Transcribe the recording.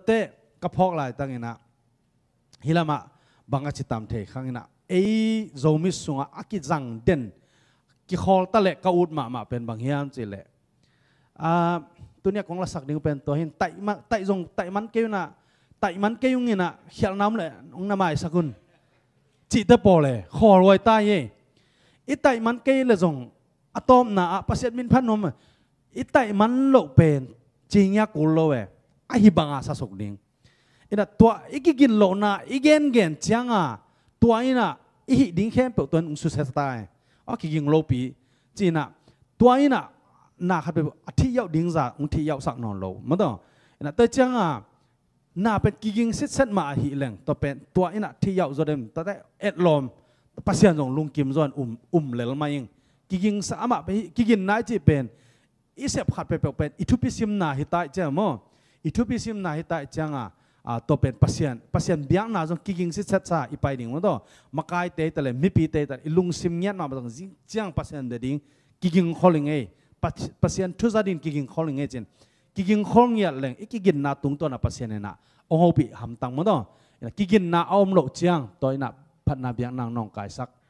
ตเตะกระพอกลายตั้งอินะฮิลามะบังกชิตามเทข้างอินะเอ้โจมิสุงอากิจังเด่นกิฮอลตะเละกะอุดมามาเป็นบางเฮียนสิเละอ่าตัวเนี้ยของลาสักดิ่งเป็นตัวเห็นไตมัาไตจงไตมันเกี่ยวนะไตมันเกี่ยวงี้นะเขียนน้ำเลยองน้ำไม้สักุลจิตเตปอเลยขอลรวยตายเย่อีไตมันเกี่ยวเลยจงอะตอมนะอะประเสริฐมินพันนมอีไตมันโลกเป็นจริงยากุลโลเวอฮิบังอาสาสุกนิงอีนะตัวอีกกินโลนาอีเกนเกนจียงอาตัวอีน่ะอีฮิดิ้งเข้มเปิดตัวนุ้งสุเสตายอากิกินโลปีจีน่ะตัวอีน่ะน่ะคับเป็นที่ยาวดิ้งจ้าอุที่ยาวสักนอนโลมั้งต้องอีน่ะเตจียงอาน่ะเป็นกิกินเซตเซตมาฮิเลงตัวเป็นตัวอีน่ะที่ยาวจอดเดมตั้แต่เอ็ดลมภาษาของลุงกิมจอนอุ่มอุ่มเลลมาเองกิกินสามะไปกิกินไหจีเป็นอีเสพขัดไปเปล่าเป็นอีทุพิสิมนาฮิตายเจ้าม่อ Ethiopia sim na hita changa a ah, topen pasien pasien biang na jong kicking si chat sa ipai ding do makai te tale mipi te ta ilung sim nyat ma bang jing chang pasien de ding kicking calling e pasien thu za din kicking calling e chen kicking khong ya leng ikigin na tung to na pasien e na ong hopi ham tang mo do kicking na om lo chiang toy na phat na biang nang nong kai sak